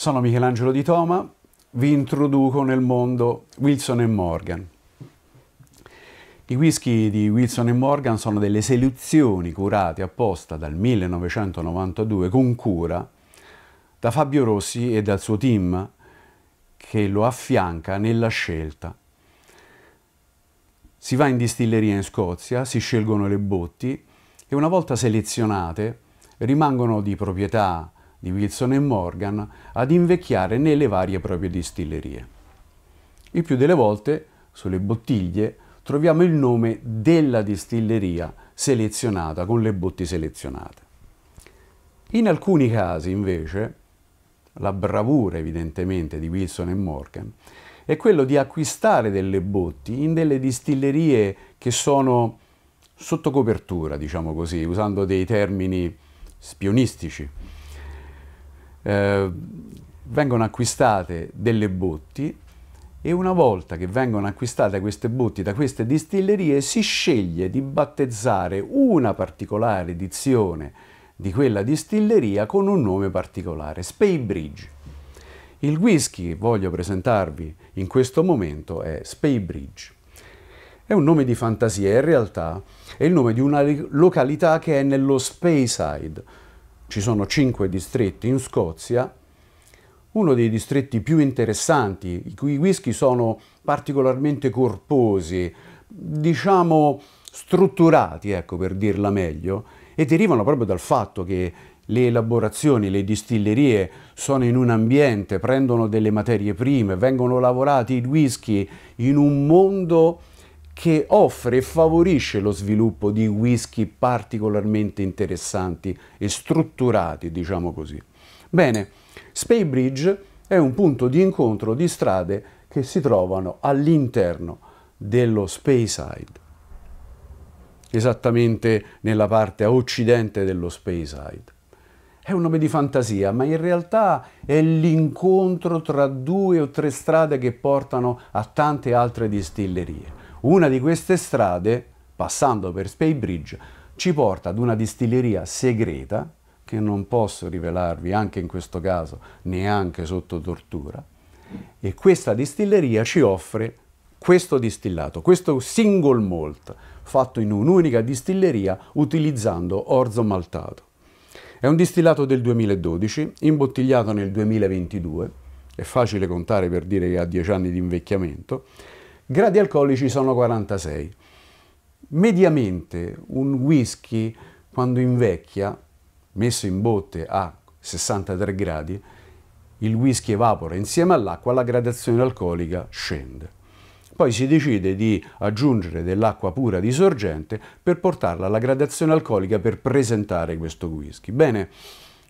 Sono Michelangelo di Toma, vi introduco nel mondo Wilson Morgan. I whisky di Wilson Morgan sono delle selezioni curate apposta dal 1992 con cura da Fabio Rossi e dal suo team che lo affianca nella scelta. Si va in distilleria in Scozia, si scelgono le botti e una volta selezionate rimangono di proprietà di Wilson e Morgan ad invecchiare nelle varie proprie distillerie. Il più delle volte sulle bottiglie troviamo il nome della distilleria selezionata con le botti selezionate. In alcuni casi invece la bravura evidentemente di Wilson e Morgan è quello di acquistare delle botti in delle distillerie che sono sotto copertura, diciamo così, usando dei termini spionistici eh, vengono acquistate delle botti e una volta che vengono acquistate queste botti da queste distillerie si sceglie di battezzare una particolare edizione di quella distilleria con un nome particolare, Spey Bridge. Il whisky che voglio presentarvi in questo momento è Spey Bridge. È un nome di fantasia, in realtà è il nome di una località che è nello Speyside, ci sono cinque distretti in Scozia, uno dei distretti più interessanti, i cui whisky sono particolarmente corposi, diciamo strutturati, ecco per dirla meglio, e derivano proprio dal fatto che le elaborazioni, le distillerie sono in un ambiente, prendono delle materie prime, vengono lavorati i whisky in un mondo che offre e favorisce lo sviluppo di whisky particolarmente interessanti e strutturati, diciamo così. Bene, Spey è un punto di incontro di strade che si trovano all'interno dello Speyside, esattamente nella parte a occidente dello Speyside. È un nome di fantasia, ma in realtà è l'incontro tra due o tre strade che portano a tante altre distillerie. Una di queste strade, passando per Spey Bridge, ci porta ad una distilleria segreta, che non posso rivelarvi anche in questo caso, neanche sotto tortura, e questa distilleria ci offre questo distillato, questo single malt, fatto in un'unica distilleria utilizzando orzo maltato. È un distillato del 2012, imbottigliato nel 2022, è facile contare per dire che ha 10 anni di invecchiamento, gradi alcolici sono 46. Mediamente un whisky quando invecchia, messo in botte a 63 gradi, il whisky evapora insieme all'acqua, la gradazione alcolica scende. Poi si decide di aggiungere dell'acqua pura di sorgente per portarla alla gradazione alcolica per presentare questo whisky. Bene,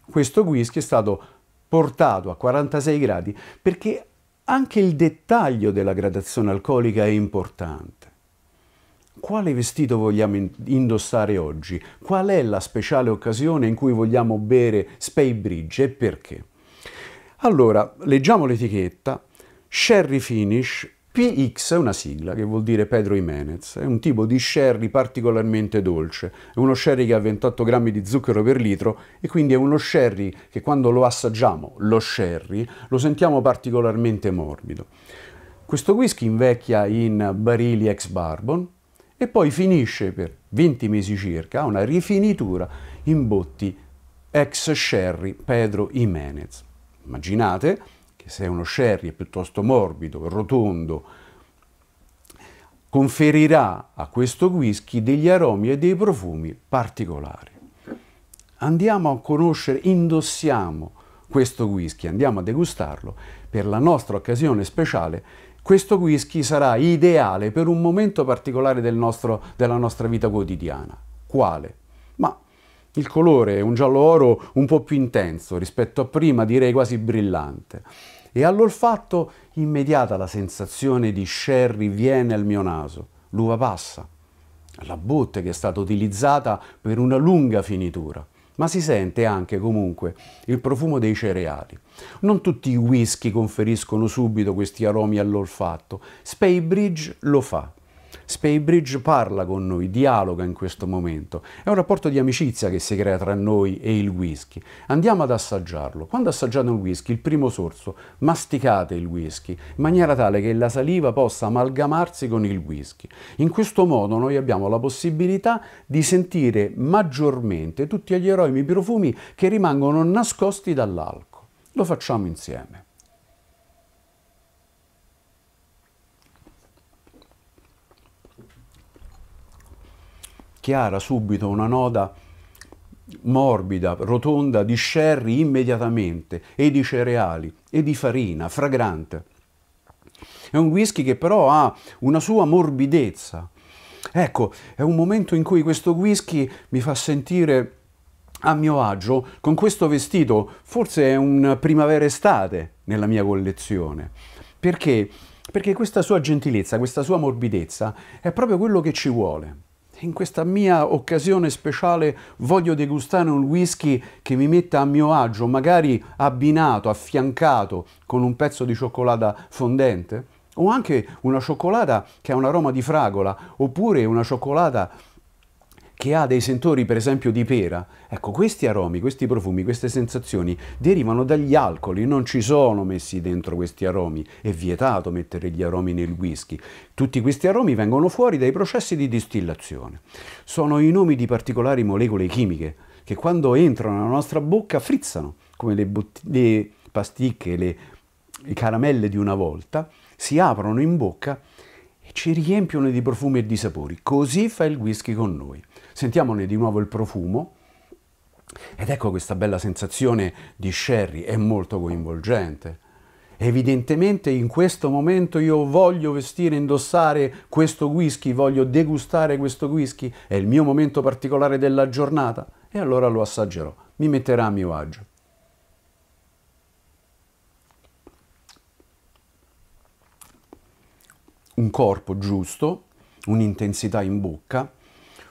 questo whisky è stato portato a 46 gradi perché anche il dettaglio della gradazione alcolica è importante. Quale vestito vogliamo indossare oggi? Qual è la speciale occasione in cui vogliamo bere Spey Bridge e perché? Allora, leggiamo l'etichetta. Sherry Finish PX è una sigla che vuol dire Pedro Jimenez, è un tipo di sherry particolarmente dolce, è uno sherry che ha 28 grammi di zucchero per litro e quindi è uno sherry che quando lo assaggiamo, lo sherry, lo sentiamo particolarmente morbido. Questo whisky invecchia in barili ex barbon e poi finisce per 20 mesi circa a una rifinitura in botti ex sherry Pedro Jimenez. Immaginate che se uno sherry è piuttosto morbido, rotondo, conferirà a questo whisky degli aromi e dei profumi particolari. Andiamo a conoscere, indossiamo questo whisky, andiamo a degustarlo. Per la nostra occasione speciale questo whisky sarà ideale per un momento particolare del nostro, della nostra vita quotidiana. Quale? Ma il colore è un giallo oro un po' più intenso rispetto a prima, direi quasi brillante e all'olfatto immediata la sensazione di sherry viene al mio naso, l'uva passa, la botte che è stata utilizzata per una lunga finitura ma si sente anche comunque il profumo dei cereali. Non tutti i whisky conferiscono subito questi aromi all'olfatto, Speybridge lo fa. Spaybridge parla con noi, dialoga in questo momento. È un rapporto di amicizia che si crea tra noi e il whisky. Andiamo ad assaggiarlo. Quando assaggiate un whisky, il primo sorso, masticate il whisky in maniera tale che la saliva possa amalgamarsi con il whisky. In questo modo noi abbiamo la possibilità di sentire maggiormente tutti gli aromi, profumi che rimangono nascosti dall'alcol. Lo facciamo insieme. chiara, subito, una nota morbida, rotonda di sherry immediatamente e di cereali e di farina, fragrante. È un whisky che però ha una sua morbidezza. Ecco, è un momento in cui questo whisky mi fa sentire a mio agio con questo vestito, forse è un primavera-estate nella mia collezione. Perché? Perché questa sua gentilezza, questa sua morbidezza è proprio quello che ci vuole in questa mia occasione speciale voglio degustare un whisky che mi metta a mio agio, magari abbinato, affiancato con un pezzo di cioccolata fondente, o anche una cioccolata che ha un aroma di fragola, oppure una cioccolata che ha dei sentori per esempio di pera, ecco questi aromi, questi profumi, queste sensazioni derivano dagli alcoli, non ci sono messi dentro questi aromi, è vietato mettere gli aromi nel whisky. Tutti questi aromi vengono fuori dai processi di distillazione. Sono i nomi di particolari molecole chimiche che quando entrano nella nostra bocca frizzano, come le, le pasticche, le, le caramelle di una volta, si aprono in bocca e ci riempiono di profumi e di sapori. Così fa il whisky con noi. Sentiamone di nuovo il profumo. Ed ecco questa bella sensazione di sherry, è molto coinvolgente. Evidentemente in questo momento io voglio vestire, indossare questo whisky, voglio degustare questo whisky, è il mio momento particolare della giornata e allora lo assaggerò, mi metterà a mio agio. Un corpo giusto, un'intensità in bocca,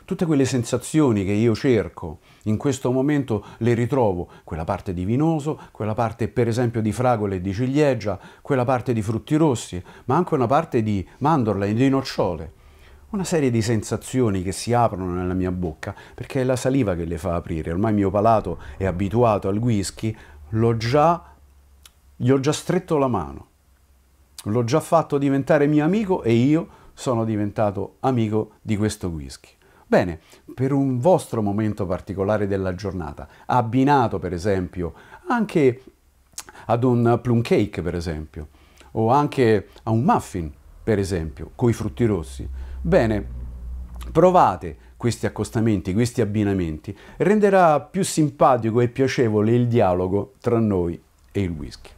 Tutte quelle sensazioni che io cerco in questo momento le ritrovo, quella parte di vinoso, quella parte per esempio di fragole e di ciliegia, quella parte di frutti rossi, ma anche una parte di mandorla e di nocciole. Una serie di sensazioni che si aprono nella mia bocca perché è la saliva che le fa aprire. Ormai il mio palato è abituato al whisky, l'ho già, gli ho già stretto la mano, l'ho già fatto diventare mio amico e io sono diventato amico di questo whisky. Bene, per un vostro momento particolare della giornata, abbinato per esempio anche ad un plum cake per esempio, o anche a un muffin per esempio, coi frutti rossi. Bene, provate questi accostamenti, questi abbinamenti, renderà più simpatico e piacevole il dialogo tra noi e il whisky.